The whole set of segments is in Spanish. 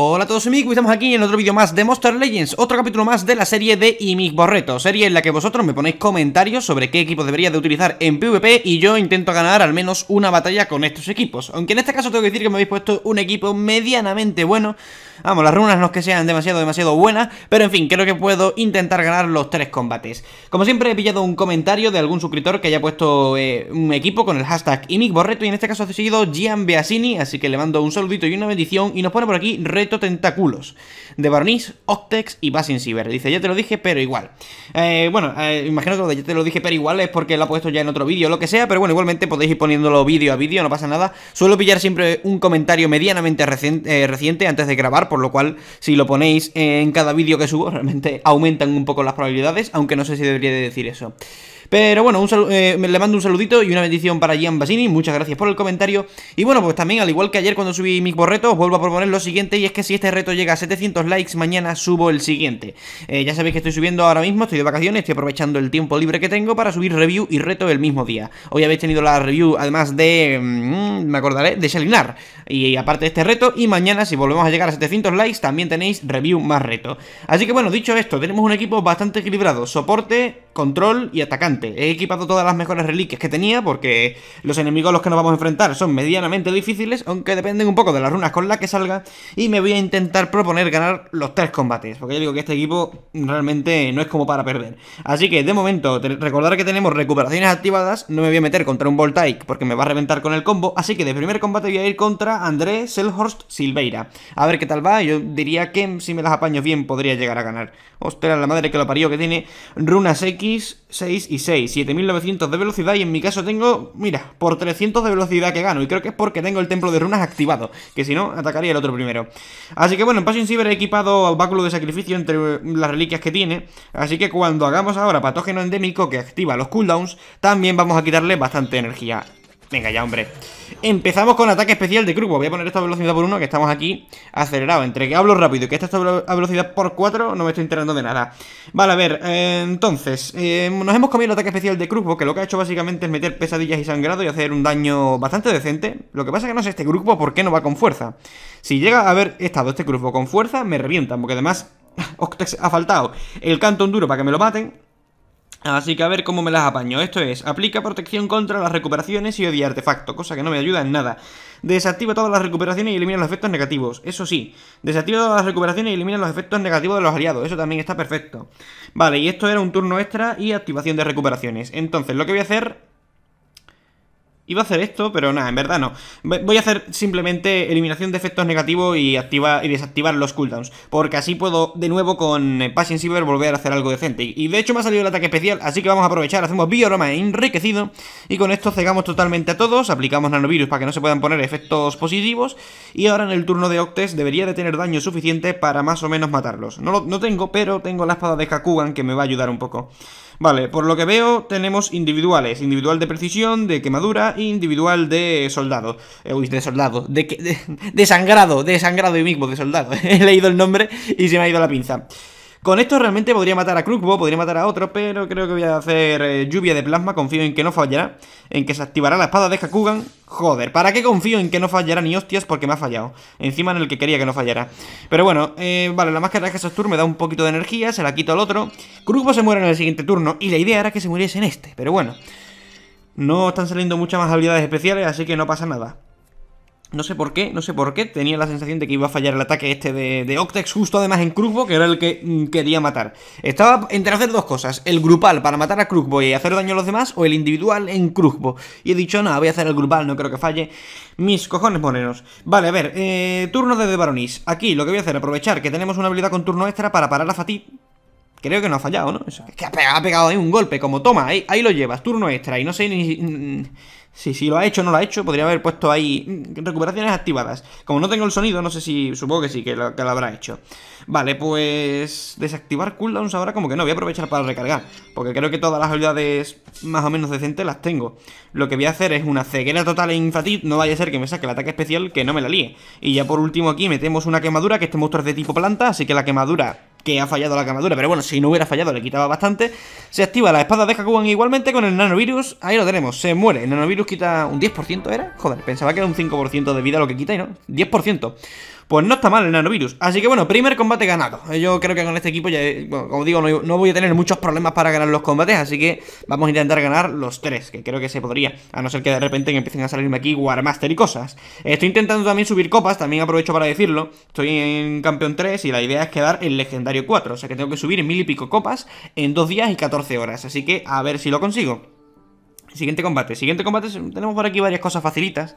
Hola a todos amigos, estamos aquí en otro vídeo más de Monster Legends, otro capítulo más de la serie de Imic Borreto, serie en la que vosotros me ponéis comentarios sobre qué equipo debería de utilizar en PvP y yo intento ganar al menos una batalla con estos equipos, aunque en este caso tengo que decir que me habéis puesto un equipo medianamente bueno Vamos, las runas no es que sean demasiado, demasiado buenas, pero en fin, creo que puedo intentar ganar los tres combates. Como siempre he pillado un comentario de algún suscriptor que haya puesto eh, un equipo con el hashtag Imic y en este caso ha seguido Gian Beasini, así que le mando un saludito y una bendición y nos pone por aquí Reto tentáculos de Barniz, Octex y Basin Cyber. Dice, ya te lo dije, pero igual. Eh, bueno, eh, imagino que ya te lo dije, pero igual es porque lo ha puesto ya en otro vídeo o lo que sea, pero bueno, igualmente podéis ir poniéndolo vídeo a vídeo, no pasa nada. Suelo pillar siempre un comentario medianamente reciente antes de grabar por lo cual si lo ponéis en cada vídeo que subo realmente aumentan un poco las probabilidades, aunque no sé si debería de decir eso. Pero bueno, un eh, le mando un saludito y una bendición para Gian Basini, muchas gracias por el comentario. Y bueno, pues también, al igual que ayer cuando subí mis os vuelvo a proponer lo siguiente, y es que si este reto llega a 700 likes, mañana subo el siguiente. Eh, ya sabéis que estoy subiendo ahora mismo, estoy de vacaciones, estoy aprovechando el tiempo libre que tengo para subir review y reto el mismo día. Hoy habéis tenido la review, además de... Mm, me acordaré, de Salinar. Y aparte de este reto, y mañana, si volvemos a llegar a 700 likes, también tenéis review más reto. Así que bueno, dicho esto, tenemos un equipo bastante equilibrado, soporte, control y atacante. He equipado todas las mejores reliquias que tenía porque los enemigos a los que nos vamos a enfrentar son medianamente difíciles, aunque dependen un poco de las runas con las que salga. Y me voy a intentar proponer ganar los tres combates, porque yo digo que este equipo realmente no es como para perder. Así que de momento, recordar que tenemos recuperaciones activadas, no me voy a meter contra un Voltaic porque me va a reventar con el combo, así que de primer combate voy a ir contra André Selhorst Silveira. A ver qué tal va, yo diría que si me las apaño bien podría llegar a ganar. Ostras, la madre que lo parió que tiene runas X, 6 y 6, 7900 de velocidad y en mi caso tengo, mira, por 300 de velocidad que gano y creo que es porque tengo el templo de runas activado, que si no, atacaría el otro primero. Así que bueno, en Passion Cyber he equipado al báculo de sacrificio entre las reliquias que tiene, así que cuando hagamos ahora patógeno endémico que activa los cooldowns, también vamos a quitarle bastante energía. Venga ya, hombre Empezamos con ataque especial de grupo Voy a poner esta velocidad por 1 que estamos aquí acelerado Entre que hablo rápido y que esta está a velocidad por 4 No me estoy enterando de nada Vale, a ver, eh, entonces eh, Nos hemos comido el ataque especial de grupo Que lo que ha hecho básicamente es meter pesadillas y sangrado Y hacer un daño bastante decente Lo que pasa es que no sé este grupo por qué no va con fuerza Si llega a haber estado este grupo con fuerza Me revientan, porque además ha faltado el canto duro para que me lo maten Así que a ver cómo me las apaño. Esto es, aplica protección contra las recuperaciones y odia artefacto, cosa que no me ayuda en nada. Desactiva todas las recuperaciones y elimina los efectos negativos. Eso sí, desactiva todas las recuperaciones y elimina los efectos negativos de los aliados. Eso también está perfecto. Vale, y esto era un turno extra y activación de recuperaciones. Entonces, lo que voy a hacer Iba a hacer esto, pero nada, en verdad no. Voy a hacer simplemente eliminación de efectos negativos y, y desactivar los cooldowns. Porque así puedo de nuevo con eh, Passion Silver volver a hacer algo decente. Y de hecho me ha salido el ataque especial, así que vamos a aprovechar. Hacemos bioroma enriquecido. Y con esto cegamos totalmente a todos. Aplicamos nanovirus para que no se puedan poner efectos positivos. Y ahora en el turno de Octes debería de tener daño suficiente para más o menos matarlos. No lo no tengo, pero tengo la espada de Kakugan que me va a ayudar un poco. Vale, por lo que veo tenemos individuales, individual de precisión, de quemadura e individual de soldado. Eh, uy, de soldado, de, de, de sangrado, de sangrado y mismo, de soldado. He leído el nombre y se me ha ido la pinza. Con esto realmente podría matar a Krugbo, podría matar a otro, pero creo que voy a hacer eh, lluvia de plasma. Confío en que no fallará, en que se activará la espada de Kakugan. Joder, ¿para qué confío en que no fallará ni hostias? Porque me ha fallado. Encima en el que quería que no fallara. Pero bueno, eh, vale, la máscara de turnos me da un poquito de energía, se la quito al otro. Krugbo se muere en el siguiente turno y la idea era que se muriese en este, pero bueno. No están saliendo muchas más habilidades especiales, así que no pasa nada. No sé por qué, no sé por qué, tenía la sensación de que iba a fallar el ataque este de, de Octex, justo además en Krugbo, que era el que mm, quería matar. Estaba entre hacer dos cosas, el grupal para matar a Krugbo y hacer daño a los demás, o el individual en Krugbo. Y he dicho, no, voy a hacer el grupal, no creo que falle. Mis cojones morenos. Vale, a ver, eh, turno de Baronis. Aquí lo que voy a hacer, aprovechar que tenemos una habilidad con turno extra para parar a Fatih, Creo que no ha fallado, ¿no? Es que ha pegado, ahí un golpe, como toma, ahí, lo llevas, turno extra. Y no sé ni mm, si, lo ha hecho o no lo ha hecho, podría haber puesto ahí mm, recuperaciones activadas. Como no tengo el sonido, no sé si, supongo que sí, que lo, habrá hecho. Vale, pues desactivar cooldowns ahora como que no, voy a aprovechar para recargar. Porque creo que todas las habilidades más o menos decentes las tengo. Lo que voy a hacer es una ceguera total e infatid. no vaya a ser que me saque el ataque especial, que no me la líe. Y ya por último aquí metemos una quemadura, que este monstruo es de tipo planta, así que la quemadura que ha fallado la camadura, pero bueno, si no hubiera fallado le quitaba bastante. Se activa la espada de Hakugan igualmente con el nanovirus, ahí lo tenemos, se muere. El nanovirus quita un 10%, ¿era? Joder, pensaba que era un 5% de vida lo que quita y no, 10%. Pues no está mal el nanovirus. Así que bueno, primer combate ganado. Yo creo que con este equipo, ya, como digo, no, voy a tener muchos problemas para ganar los combates, así que vamos a intentar ganar los tres, que creo que se podría. A no ser que de repente empiecen a salirme aquí Warmaster y cosas. Estoy intentando también subir copas, también aprovecho para decirlo. Estoy en campeón 3 y la idea es quedar en legendario 4. O sea que tengo que subir mil y pico copas en dos días y 14 horas. Así que a ver si lo consigo. Siguiente combate. Siguiente combate, tenemos por aquí varias cosas facilitas.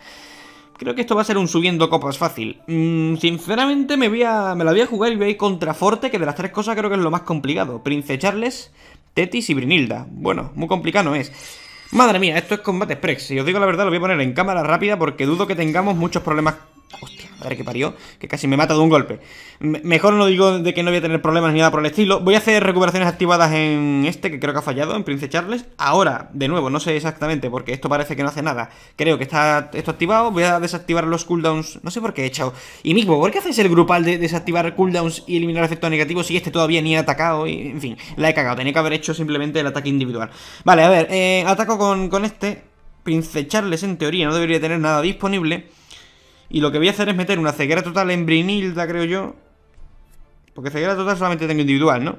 Creo que esto va a ser un subiendo copas fácil. Mm, sinceramente me, voy me la voy a jugar y voy a ir contra que de las tres cosas creo que es lo más complicado. Prince Charles, Tetis y Brinilda. Bueno, muy complicado no es. Madre mía, esto es combate express. Y os digo la verdad, lo voy a poner en cámara rápida porque dudo que tengamos muchos problemas Hostia, ver que parió, que casi me mata de un golpe. mejor no digo de que no voy a tener problemas ni nada por el estilo. Voy a hacer recuperaciones activadas en este, que creo que ha fallado, en Prince Charles. Ahora, de nuevo, no sé exactamente, porque esto parece que no hace nada. Creo que está esto activado. Voy a desactivar los cooldowns. No sé por qué he echado. Y mismo, ¿por qué haces el grupal de desactivar cooldowns y eliminar efectos negativos si este todavía ni ha atacado? en fin, la he cagado. Tenía que haber hecho simplemente el ataque individual. Vale, a ver, eh, ataco con, con este. Prince Charles, en teoría, no debería tener nada disponible. Y lo que voy a hacer es meter una ceguera total en Brinilda, creo yo. Porque ceguera total solamente tengo individual, ¿no?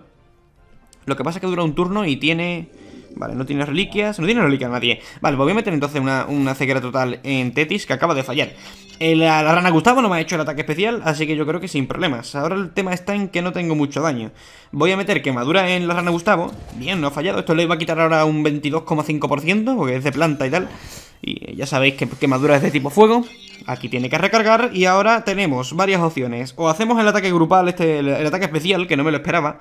Lo que pasa es que dura un turno y tiene... Vale, no tiene reliquias. No tiene reliquias nadie. Vale, pues voy a meter entonces una, ceguera total en Tetis, que acaba de fallar. la, la, rana Gustavo no me ha hecho el ataque especial, así que yo creo que sin problemas. Ahora el tema está en que no tengo mucho daño. Voy a meter quemadura en la rana Gustavo. Bien, no ha fallado. Esto le va a quitar ahora un 22,5%, porque es de planta y tal. Y eh, ya sabéis que quemadura es de este tipo fuego. Aquí tiene que recargar y ahora tenemos varias opciones. O hacemos el ataque grupal, este, el, ataque especial, que no me lo esperaba.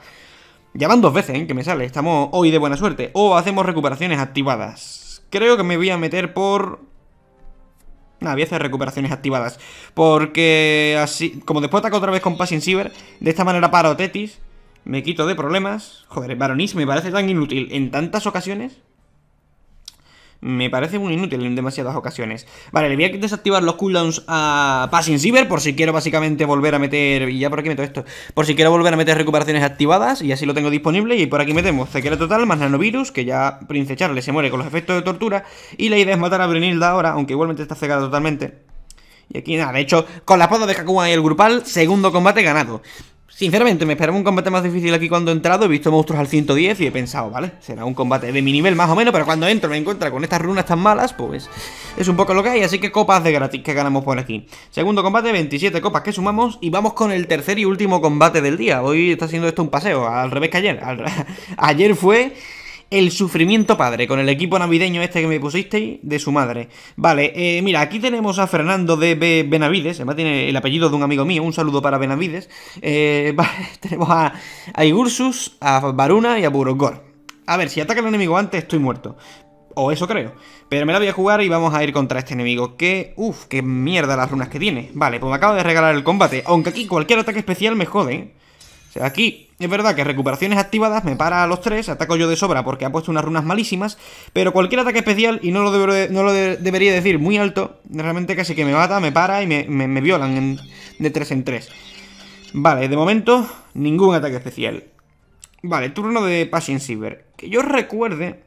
Ya van dos veces, ¿eh? Que me sale. Estamos hoy de buena suerte. O hacemos recuperaciones activadas. Creo que me voy a meter por... Nada, ah, voy a hacer recuperaciones activadas. Porque así... Como después ataco otra vez con Passing Cyber, de esta manera paro Tetis. Me quito de problemas. Joder, Baronis me parece tan inútil en tantas ocasiones me parece muy inútil en demasiadas ocasiones. Vale, le voy a desactivar los cooldowns a Passing Cyber por si quiero básicamente volver a meter... Y ya por aquí meto esto. Por si quiero volver a meter recuperaciones activadas y así lo tengo disponible. Y por aquí metemos cequera total más nanovirus, que ya Prince Charles se muere con los efectos de tortura. Y la idea es matar a Brunilda ahora, aunque igualmente está cegada totalmente. Y aquí nada, de hecho, con la poda de Kakuma y el grupal, segundo combate ganado. Sinceramente, me esperaba un combate más difícil aquí cuando he entrado. He visto monstruos al 110 y he pensado, vale, será un combate de mi nivel más o menos. Pero cuando entro me encuentro con estas runas tan malas, pues es un poco lo que hay. Así que copas de gratis que ganamos por aquí. Segundo combate, 27 copas que sumamos. Y vamos con el tercer y último combate del día. Hoy está siendo esto un paseo, al revés que ayer. ayer fue el sufrimiento padre con el equipo navideño este que me pusisteis de su madre. Vale, eh, mira, aquí tenemos a Fernando de Benavides, además tiene el apellido de un amigo mío, un saludo para Benavides. Eh, vale, tenemos a, a Igursus, a Varuna y a Burogor. A ver, si ataca el enemigo antes estoy muerto. O eso creo. Pero me la voy a jugar y vamos a ir contra este enemigo. Que, uff, qué mierda las runas que tiene. Vale, pues me acabo de regalar el combate. Aunque aquí cualquier ataque especial me jode. ¿eh? O sea, aquí es verdad que recuperaciones activadas me para a los tres, ataco yo de sobra porque ha puesto unas runas malísimas, pero cualquier ataque especial, y no lo, debería decir muy alto, realmente casi que me mata, me para y me, violan de tres en tres. Vale, de momento, ningún ataque especial. Vale, turno de Passion Silver. Que yo recuerde,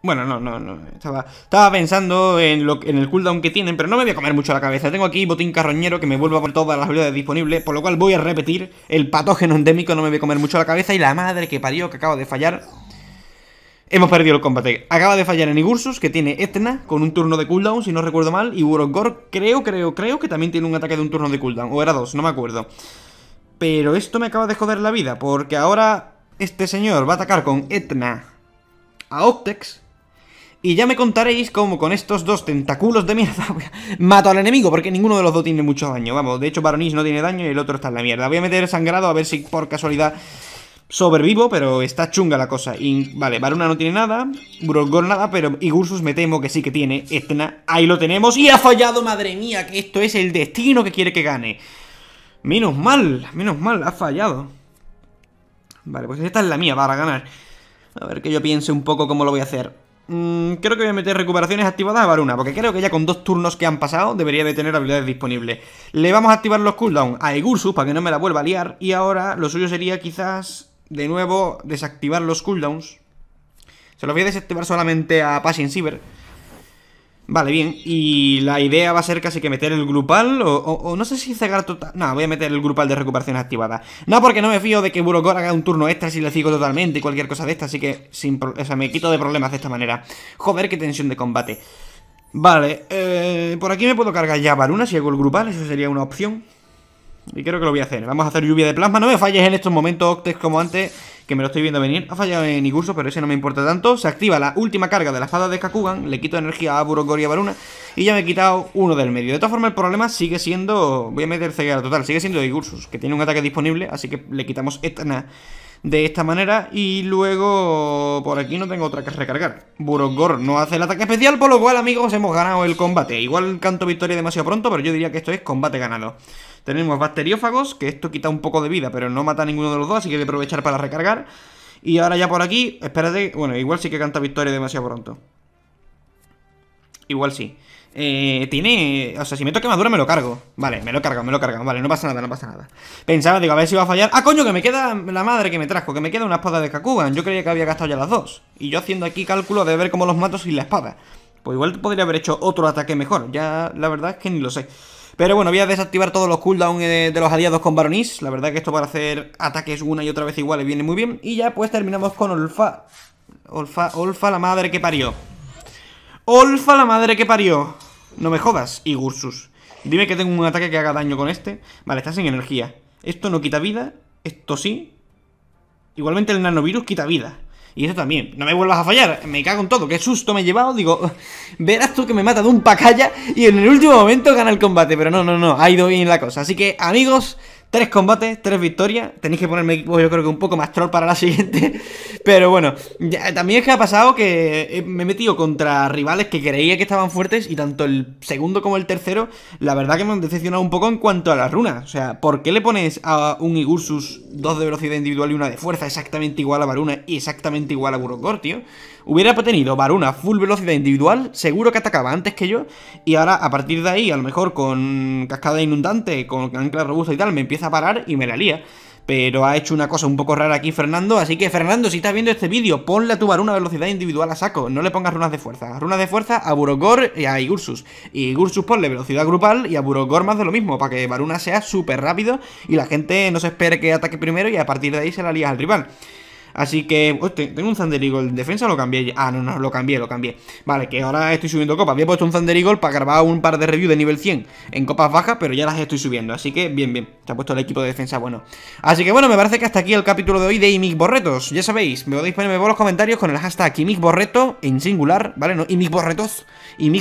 bueno, no, no, no. Estaba, estaba pensando en, lo, en el cooldown que tienen, pero no me voy a comer mucho la cabeza. Tengo aquí botín carroñero que me vuelva por todas las habilidades disponibles, por lo cual voy a repetir el patógeno endémico, no me voy a comer mucho la cabeza. Y la madre que parió, que acaba de fallar. Hemos perdido el combate. Acaba de fallar en Igursus, que tiene Etna, con un turno de cooldown, si no recuerdo mal. Y Urogor, creo, creo, creo que también tiene un ataque de un turno de cooldown. O era dos, no me acuerdo. Pero esto me acaba de joder la vida, porque ahora este señor va a atacar con Etna a Optex y ya me contaréis cómo con estos dos tentáculos de mierda mato al enemigo, porque ninguno de los dos tiene mucho daño. Vamos, de hecho Baronis no tiene daño y el otro está en la mierda. Voy a meter sangrado a ver si por casualidad sobrevivo, pero está chunga la cosa. vale, Baruna no tiene nada, Brogor nada, pero Igursus me temo que sí que tiene Etna. Ahí lo tenemos y ha fallado, madre mía, que esto es el destino que quiere que gane. Menos mal, menos mal, ha fallado. Vale, pues esta es la mía para ganar. A ver que yo piense un poco cómo lo voy a hacer. Mm, creo que voy a meter recuperaciones activadas a Varuna, porque creo que ya con dos turnos que han pasado debería de tener habilidades disponibles. Le vamos a activar los cooldowns a Egursus para que no me la vuelva a liar. Y ahora lo suyo sería quizás, de nuevo, desactivar los cooldowns. Se los voy a desactivar solamente a Passion Cyber. Vale, bien. Y la idea va a ser casi que meter el grupal o, no sé si cegar total... No, voy a meter el grupal de recuperación activada. No, porque no me fío de que Burogor haga un turno extra si le sigo totalmente y cualquier cosa de esta, así que sin o sea, me quito de problemas de esta manera. Joder, qué tensión de combate. Vale, eh, por aquí me puedo cargar ya Varuna si hago el grupal, eso sería una opción. Y creo que lo voy a hacer. Vamos a hacer lluvia de plasma. No me falles en estos momentos, Octex, como antes que me lo estoy viendo venir. Ha fallado en Igursus, pero ese no me importa tanto. Se activa la última carga de la espada de Kakugan, le quito energía a Burogor y a Baruna, y ya me he quitado uno del medio. De todas formas, el problema sigue siendo... Voy a meter ceguera total, sigue siendo Igursus, que tiene un ataque disponible, así que le quitamos Etna de esta manera y luego por aquí no tengo otra que recargar. Burogor no hace el ataque especial, por lo cual amigos hemos ganado el combate. Igual canto victoria demasiado pronto, pero yo diría que esto es combate ganado. Tenemos bacteriófagos, que esto quita un poco de vida, pero no mata a ninguno de los dos, así que voy a aprovechar para recargar. Y ahora ya por aquí, espérate, bueno, igual sí que canta victoria demasiado pronto. Igual sí. Eh, tiene. O sea, si me toca madura me lo cargo. Vale, me lo cargo, me lo cargo. Vale, no pasa nada, no pasa nada. Pensaba, digo, a ver si va a fallar. ¡Ah, coño! Que me queda la madre que me trajo, que me queda una espada de Kakugan. Yo creía que había gastado ya las dos. Y yo haciendo aquí cálculo de ver cómo los mato sin la espada. Pues igual podría haber hecho otro ataque mejor. Ya la verdad es que ni lo sé. Pero bueno, voy a desactivar todos los cooldowns eh, de, los aliados con Baronis. La verdad que esto para hacer ataques una y otra vez iguales viene muy bien. Y ya pues terminamos con Olfa. Olfa, Olfa la madre que parió. Olfa la madre que parió. No me jodas, Igursus. Dime que tengo un ataque que haga daño con este. Vale, está sin energía. Esto no quita vida. Esto sí. Igualmente el nanovirus quita vida. Y eso también, no me vuelvas a fallar, me cago en todo, qué susto me he llevado. Digo, verás tú que me mata de un pacaya y en el último momento gana el combate. Pero no, no, no, ha ido bien la cosa. Así que, amigos, Tres combates, tres victorias. Tenéis que ponerme yo creo que un poco más troll para la siguiente. Pero bueno, también es que ha pasado que eh, me he metido contra rivales que creía que estaban fuertes. Y tanto el segundo como el tercero, la verdad que me han decepcionado un poco en cuanto a las runas. O sea, ¿por qué le pones a un Igursus dos de velocidad individual y una de fuerza exactamente igual a Varuna y exactamente igual a Burokor, tío? Hubiera tenido Varuna full velocidad individual, seguro que atacaba antes que yo. Y ahora, a partir de ahí, a lo mejor con cascada inundante, con ancla robusta y tal, me empieza a parar y me la lía. Pero ha hecho una cosa un poco rara aquí Fernando, así que Fernando, si estás viendo este vídeo, ponle a tu varuna velocidad individual a saco, no le pongas runas de fuerza. Runas de fuerza a Burogor y a Igursus. Y Igursus ponle velocidad grupal y a Burogor más de lo mismo, para que varuna sea súper rápido y la gente no se espere que ataque primero y a partir de ahí se la lía al rival. Así que, hostia, pues, tengo un Thunder Eagle en defensa, lo cambié. Ah, no, no, lo cambié, lo cambié. Vale, que ahora estoy subiendo copas. Había puesto un Thunder Eagle para grabar un par de reviews de nivel 100 en copas bajas, pero ya las estoy subiendo. Así que, bien, bien. Se ha puesto el equipo de defensa bueno. Así que, bueno, me parece que hasta aquí el capítulo de hoy de Imic Borretos. Ya sabéis, me podéis ponerme por los comentarios con el hashtag Imic Borreto en singular, ¿vale? No, Imic Borretos.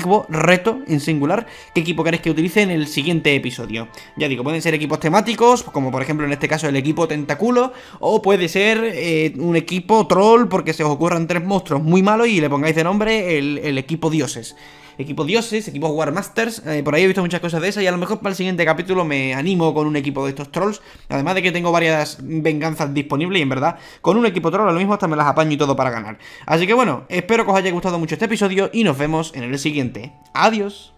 Borreto en singular. ¿Qué equipo queréis que utilice en el siguiente episodio? Ya digo, pueden ser equipos temáticos, como por ejemplo en este caso el equipo Tentaculo, o puede ser... Eh, un equipo troll porque se os ocurran tres monstruos muy malos y le pongáis de nombre el, equipo dioses. Equipo dioses, equipo Warmasters, masters eh, por ahí he visto muchas cosas de esas y a lo mejor para el siguiente capítulo me animo con un equipo de estos trolls. Además de que tengo varias venganzas disponibles y en verdad con un equipo troll a lo mismo hasta me las apaño y todo para ganar. Así que bueno, espero que os haya gustado mucho este episodio y nos vemos en el siguiente. Adiós.